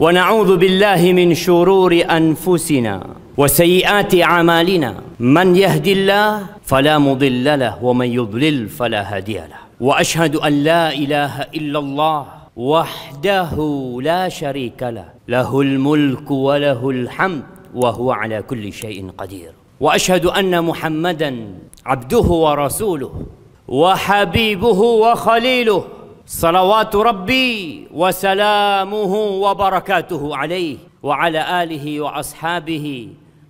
ونعوذ بالله من شرور انفسنا وسيئات اعمالنا من يهد الله فلا مضل له ومن يضلل فلا هادي له واشهد ان لا اله الا الله وحده لا شريك له له الملك وله الحمد وهو على كل شيء قدير واشهد ان محمدا عبده ورسوله وحبيبه وخليله صلوات ربي وسلامه وبركاته عليه وعلى اله واصحابه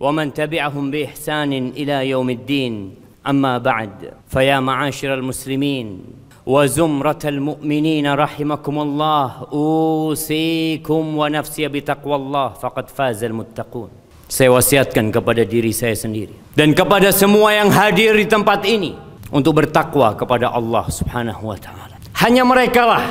ومن تبعهم باحسان الى يوم الدين اما بعد فيا معاشر المسلمين وزمره المؤمنين رحمكم الله اوصيكم ونفسي بتقوى الله فقد فاز المتقون Saya wasiatkan kepada diri saya sendiri dan kepada semua yang hadir di tempat ini untuk bertakwa kepada Allah Subhanahu wa taala. Hanya merekalah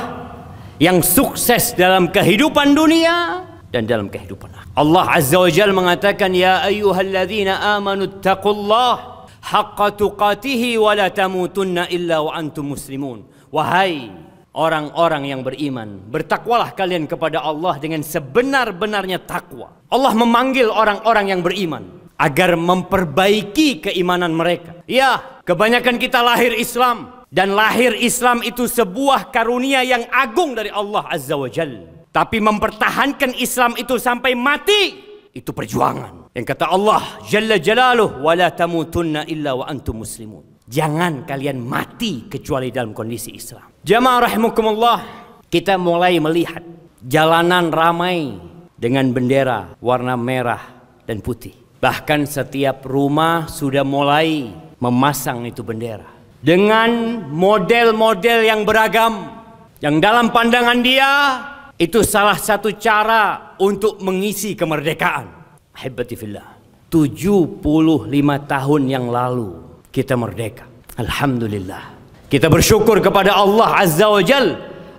yang sukses dalam kehidupan dunia dan dalam kehidupan akhir. Allah Azza wa Jalla mengatakan ya ayyuhalladzina amanu taqullaha haqqa tuqatih wa la tamutunna illa wa antum muslimun. Wahai orang-orang yang beriman, bertakwalah kalian kepada Allah dengan sebenar-benarnya takwa. Allah memanggil orang-orang yang beriman agar memperbaiki keimanan mereka. Ya, kebanyakan kita lahir Islam, dan lahir Islam itu sebuah karunia yang agung dari Allah Azza wa Jal. Tapi mempertahankan Islam itu sampai mati, itu perjuangan. Yang kata Allah Jalla Jalaluh, وَلَا illa wa antum muslimun. Jangan kalian mati kecuali dalam kondisi Islam. Jamaah rahimakumullah, kita mulai melihat jalanan ramai dengan bendera warna merah dan putih. Bahkan setiap rumah sudah mulai memasang itu bendera dengan model-model yang beragam yang dalam pandangan dia itu salah satu cara untuk mengisi kemerdekaan. Ahibati fillah. 75 tahun yang lalu kita merdeka. Alhamdulillah. Kita bersyukur kepada Allah Azza wa Jal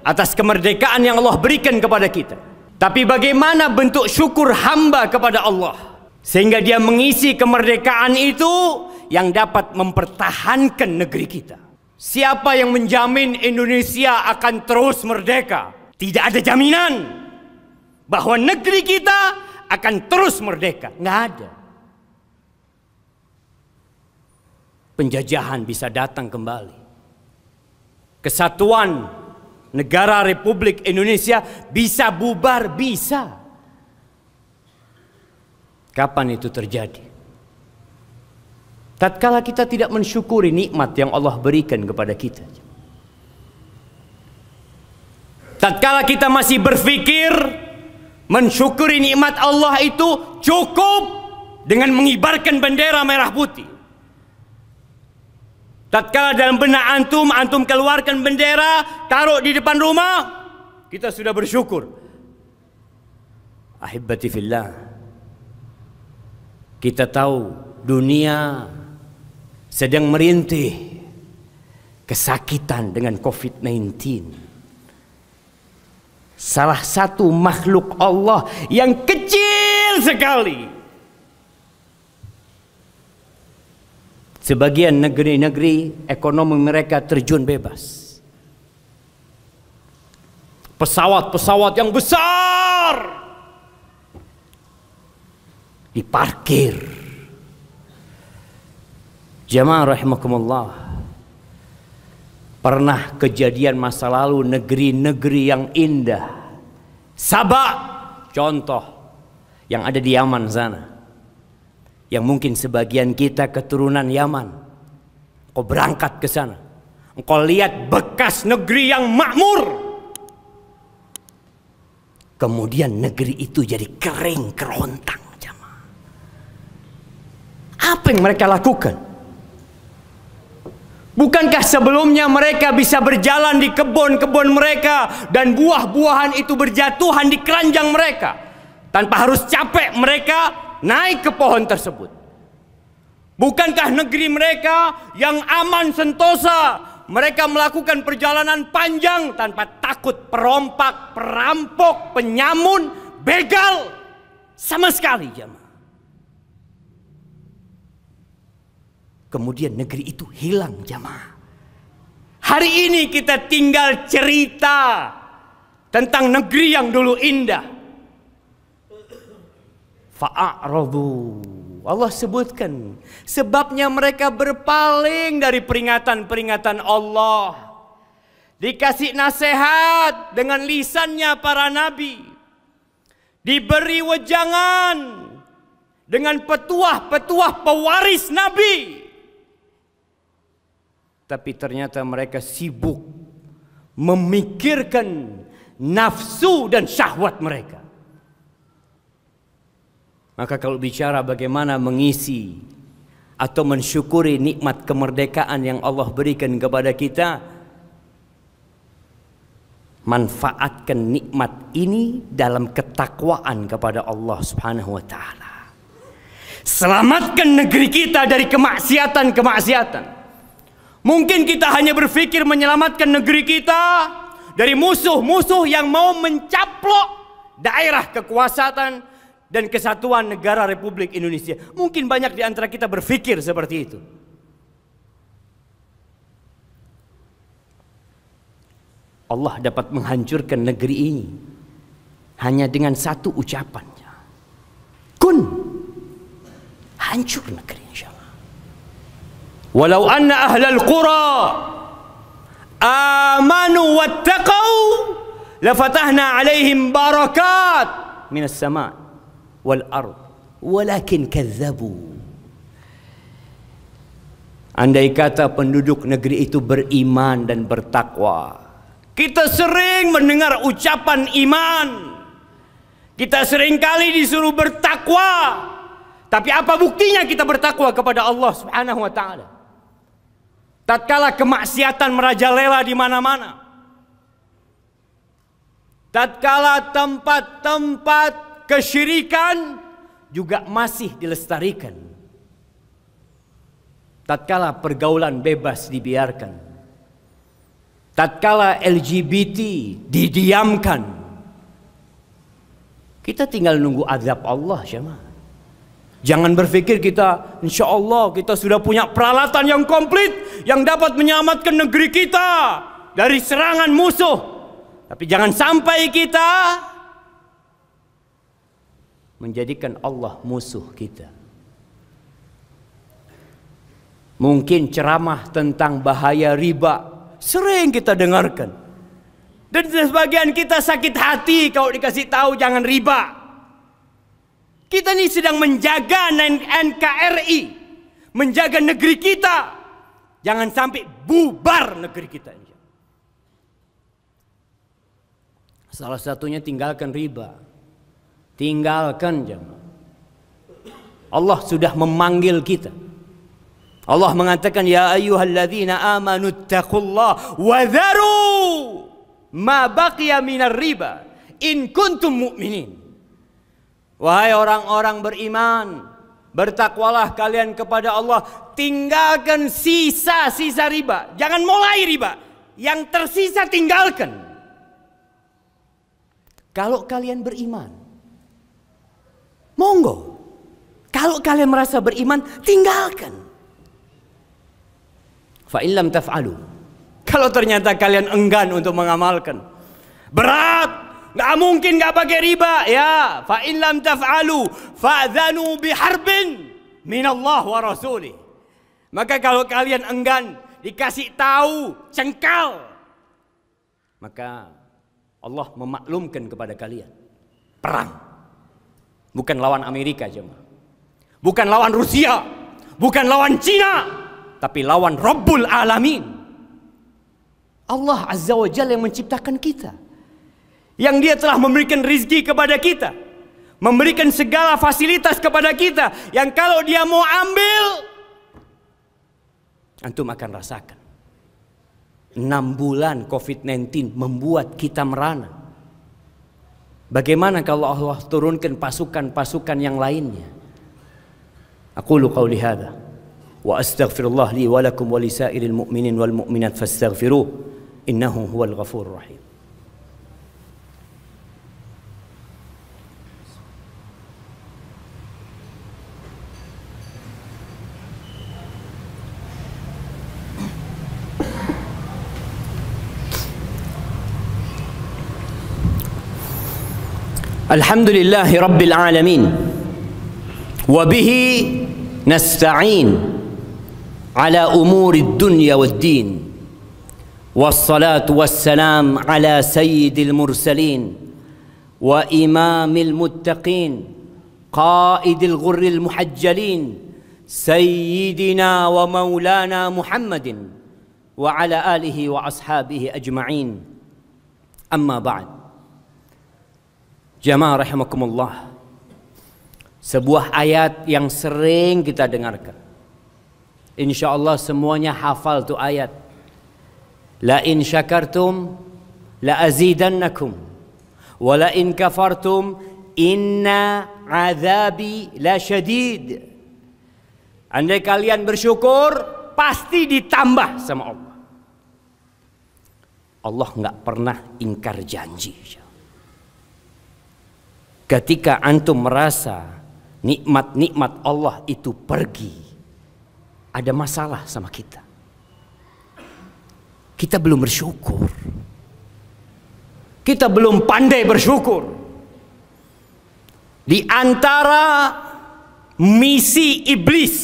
atas kemerdekaan yang Allah berikan kepada kita. Tapi bagaimana bentuk syukur hamba kepada Allah sehingga dia mengisi kemerdekaan itu yang dapat mempertahankan negeri kita. Siapa yang menjamin Indonesia akan terus merdeka? Tidak ada jaminan bahwa negeri kita akan terus merdeka. Nggak ada. Penjajahan bisa datang kembali. Kesatuan negara Republik Indonesia bisa bubar, bisa. Kapan itu terjadi? Tatkala kita tidak mensyukuri nikmat yang Allah berikan kepada kita. Tatkala kita masih berpikir mensyukuri nikmat Allah itu cukup dengan mengibarkan bendera merah putih. Tatkala dalam benak antum, antum keluarkan bendera, taruh di depan rumah, kita sudah bersyukur. Ahibbati fillah. Kita tahu dunia sedang merintih kesakitan dengan COVID-19. Salah satu makhluk Allah yang kecil sekali. Sebagian negeri-negeri ekonomi mereka terjun bebas. Pesawat-pesawat yang besar diparkir Jamaah rahimakumullah. Pernah kejadian masa lalu negeri-negeri yang indah. Sabah contoh yang ada di Yaman sana. Yang mungkin sebagian kita keturunan Yaman. Kau berangkat ke sana. Engkau lihat bekas negeri yang makmur. Kemudian negeri itu jadi kering kerontang jamaah. Apa yang mereka lakukan? Bukankah sebelumnya mereka bisa berjalan di kebun-kebun mereka dan buah-buahan itu berjatuhan di keranjang mereka? Tanpa harus capek mereka naik ke pohon tersebut. Bukankah negeri mereka yang aman sentosa mereka melakukan perjalanan panjang tanpa takut perompak, perampok, penyamun, begal sama sekali jemaah. Kemudian negeri itu hilang jamaah. Hari ini kita tinggal cerita tentang negeri yang dulu indah. Fa'arobu. Allah sebutkan sebabnya mereka berpaling dari peringatan-peringatan Allah. Dikasih nasihat dengan lisannya para nabi. Diberi wejangan dengan petuah-petuah pewaris nabi. Tapi ternyata mereka sibuk memikirkan nafsu dan syahwat mereka. Maka kalau bicara bagaimana mengisi atau mensyukuri nikmat kemerdekaan yang Allah berikan kepada kita, manfaatkan nikmat ini dalam ketakwaan kepada Allah Subhanahu wa taala. Selamatkan negeri kita dari kemaksiatan-kemaksiatan. Mungkin kita hanya berpikir menyelamatkan negeri kita dari musuh-musuh yang mau mencaplok daerah kekuasaan dan kesatuan negara Republik Indonesia. Mungkin banyak di antara kita berpikir seperti itu. Allah dapat menghancurkan negeri ini hanya dengan satu ucapannya. Kun hancur negeri insyaallah walau anna ahlal qura amanu wattaqau lafatahna alaihim barakat minas sama wal ard walakin kazzabu Andai kata penduduk negeri itu beriman dan bertakwa. Kita sering mendengar ucapan iman. Kita sering kali disuruh bertakwa. Tapi apa buktinya kita bertakwa kepada Allah Subhanahu wa taala? Tatkala kemaksiatan merajalela di mana-mana. Tatkala tempat-tempat kesyirikan juga masih dilestarikan. Tatkala pergaulan bebas dibiarkan. Tatkala LGBT didiamkan. Kita tinggal nunggu azab Allah jemaah. Jangan berpikir kita, insya Allah kita sudah punya peralatan yang komplit yang dapat menyelamatkan negeri kita dari serangan musuh. Tapi jangan sampai kita menjadikan Allah musuh kita. Mungkin ceramah tentang bahaya riba sering kita dengarkan. Dan sebagian kita sakit hati kalau dikasih tahu jangan riba. Kita ini sedang menjaga NKRI, menjaga negeri kita. Jangan sampai bubar negeri kita ini. Salah satunya tinggalkan riba. Tinggalkan jemaah. Allah sudah memanggil kita. Allah mengatakan ya ayyuhalladzina amanu taqullah wa dharu ma baqiya minar riba in kuntum mu'minin. Wahai orang-orang beriman, bertakwalah kalian kepada Allah, tinggalkan sisa-sisa riba. Jangan mulai riba, yang tersisa tinggalkan. Kalau kalian beriman, monggo. Kalau kalian merasa beriman, tinggalkan. taf'alu. Kalau ternyata kalian enggan untuk mengamalkan. Berat Nggak mungkin nggak pakai riba. Ya, fa in lam taf'alu fa'dhanu biharbin Allah wa rasulih. Maka kalau kalian enggan dikasih tahu cengkal, maka Allah memaklumkan kepada kalian perang. Bukan lawan Amerika jemaah. Bukan lawan Rusia, bukan lawan Cina, tapi lawan Rabbul Alamin. Allah Azza wa Jalla yang menciptakan kita yang dia telah memberikan rizki kepada kita. Memberikan segala fasilitas kepada kita yang kalau dia mau ambil, antum akan rasakan. 6 bulan COVID-19 membuat kita merana. Bagaimana kalau Allah turunkan pasukan-pasukan yang lainnya? Aku lu qauli wa astaghfirullah li walakum walisairil mu'minin wal mu'minat fastaghfiruh innahu huwal ghafur rahim. الحمد لله رب العالمين وبه نستعين على امور الدنيا والدين والصلاه والسلام على سيد المرسلين وامام المتقين قائد الغر المحجلين سيدنا ومولانا محمد وعلى اله واصحابه اجمعين اما بعد Jamaah rahimakumullah. Sebuah ayat yang sering kita dengarkan. Insya Allah semuanya hafal tuh ayat. La in syakartum la azidannakum wa la in kafartum inna azabi la syadid. Andai kalian bersyukur pasti ditambah sama Allah. Allah nggak pernah ingkar janji. Ketika antum merasa nikmat-nikmat Allah itu pergi, ada masalah sama kita. Kita belum bersyukur. Kita belum pandai bersyukur. Di antara misi iblis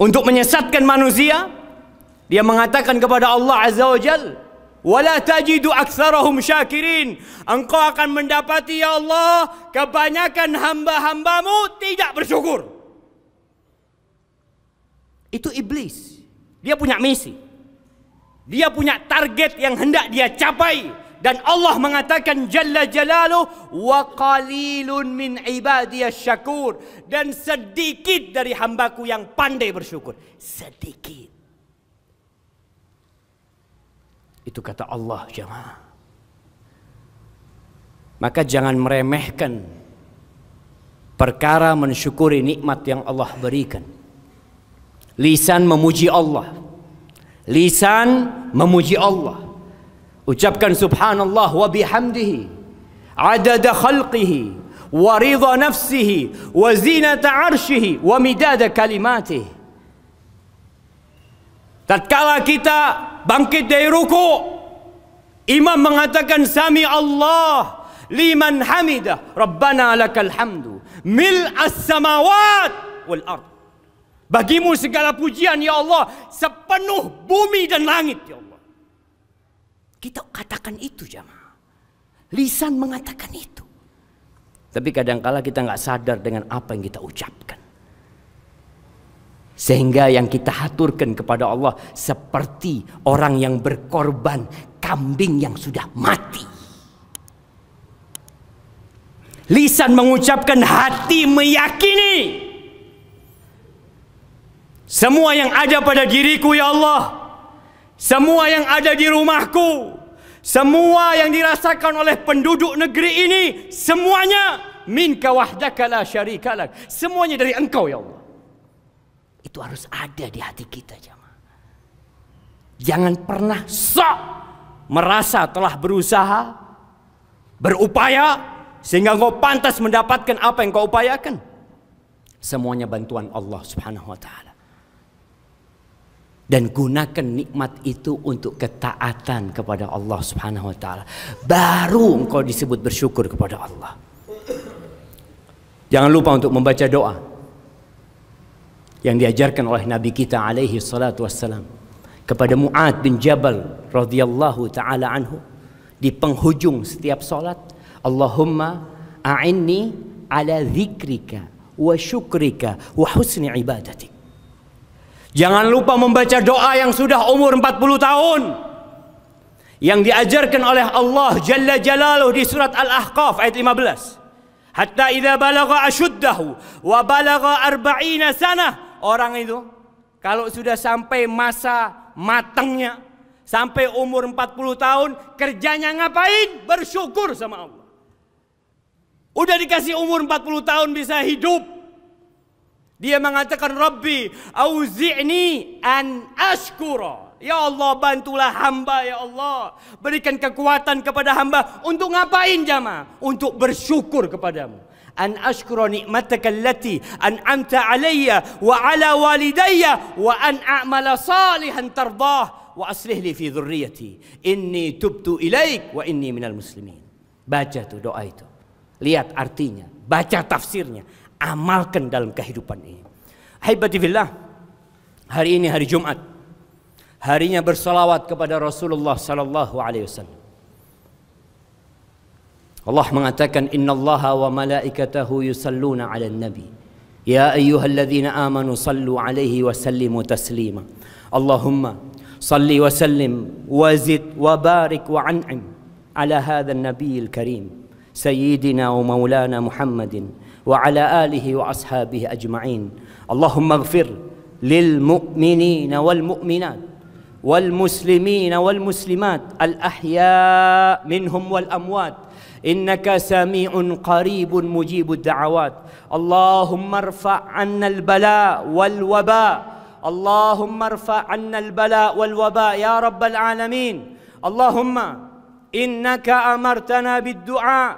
untuk menyesatkan manusia, dia mengatakan kepada Allah Azza wa Jalla, wala tajidu aktsarahum syakirin engkau akan mendapati ya Allah kebanyakan hamba-hambamu tidak bersyukur itu iblis dia punya misi dia punya target yang hendak dia capai dan Allah mengatakan jalla jalalu wa qalilun min ibadiyas syakur dan sedikit dari hambaku yang pandai bersyukur sedikit Itu kata Allah jemaah. Maka jangan meremehkan perkara mensyukuri nikmat yang Allah berikan. Lisan memuji Allah. Lisan memuji Allah. Ucapkan subhanallah wa bihamdihi adada khalqihi wa nafsihi wa zinata arshihi wa midada kalimatih tatkala kita bangkit dari ruku. Imam mengatakan sami Allah liman hamidah rabbana lakal hamdu mil as-samawat wal ard. Bagimu segala pujian ya Allah sepenuh bumi dan langit ya Allah. Kita katakan itu jamaah. Lisan mengatakan itu. Tapi kadangkala kita nggak sadar dengan apa yang kita ucapkan. Sehingga yang kita haturkan kepada Allah seperti orang yang berkorban kambing yang sudah mati. Lisan mengucapkan hati meyakini. Semua yang ada pada diriku ya Allah. Semua yang ada di rumahku. Semua yang dirasakan oleh penduduk negeri ini. Semuanya min wahdaka la syarikalak. Semuanya dari engkau ya Allah itu harus ada di hati kita jemaah. Jangan pernah sok merasa telah berusaha, berupaya sehingga engkau pantas mendapatkan apa yang kau upayakan. Semuanya bantuan Allah Subhanahu wa taala. Dan gunakan nikmat itu untuk ketaatan kepada Allah Subhanahu wa taala. Baru engkau disebut bersyukur kepada Allah. Jangan lupa untuk membaca doa yang diajarkan oleh Nabi kita alaihi salatu wassalam kepada Mu'ad bin Jabal radhiyallahu taala anhu di penghujung setiap salat Allahumma a'inni ala zikrika wa syukrika wa husni ibadatik Jangan lupa membaca doa yang sudah umur 40 tahun yang diajarkan oleh Allah Jalla Jalaluh di surat Al-Ahqaf ayat 15. Hatta idza balagha ashuddahu wa balagha arba'ina sanah orang itu kalau sudah sampai masa matangnya, sampai umur 40 tahun, kerjanya ngapain? Bersyukur sama Allah. Udah dikasih umur 40 tahun bisa hidup. Dia mengatakan, Rabbi, auzi'ni an ashkura. Ya Allah, bantulah hamba, ya Allah. Berikan kekuatan kepada hamba. Untuk ngapain jamaah? Untuk bersyukur kepadamu. أن أشكر نعمتك التي أنعمت علي وعلى والدي وأن أعمل صالحا ترضاه وأصلح لي في ذريتي إني تبت إليك وإني من المسلمين baca tuh doa itu lihat artinya baca tafsirnya amalkan dalam kehidupan ini Haibadillah hari ini hari Jumat harinya bersalawat kepada Rasulullah Sallallahu Alaihi Wasallam Allah mengatakan innallaha wa malaikatahu yusalluna 'alan nabi. Ya ayyuhalladzina amanu sallu 'alaihi wa sallimu taslima. Allahumma salli wa sallim wa zid wa barik wa an'im ala hadha an-nabiyil karim sayyidina wa maulana Muhammadin wa ala alihi wa ashabihi ajma'in. Allahumma ighfir lil mu'minina wal mu'minat والمسلمين والمسلمات الأحياء منهم والأموات إنك سميع قريب مجيب الدعوات اللهم ارفع عنا البلاء والوباء اللهم ارفع عنا البلاء والوباء يا رب العالمين اللهم إنك أمرتنا بالدعاء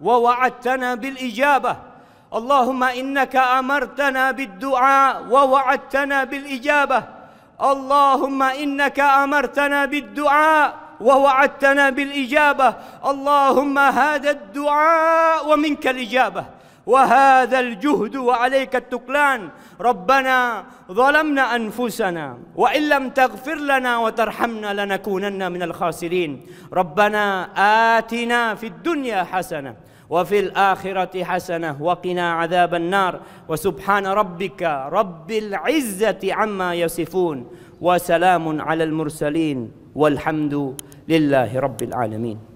ووعدتنا بالإجابة اللهم إنك أمرتنا بالدعاء ووعدتنا بالإجابة اللهم إنك أمرتنا بالدعاء ووعدتنا بالإجابة اللهم هذا الدعاء ومنك الإجابة وهذا الجهد وعليك التكلان ربنا ظلمنا أنفسنا وإن لم تغفر لنا وترحمنا لنكونن من الخاسرين ربنا آتنا في الدنيا حسنة وفي الآخرة حسنة وقنا عذاب النار وسبحان ربك رب العزة عما يصفون وسلام على المرسلين والحمد لله رب العالمين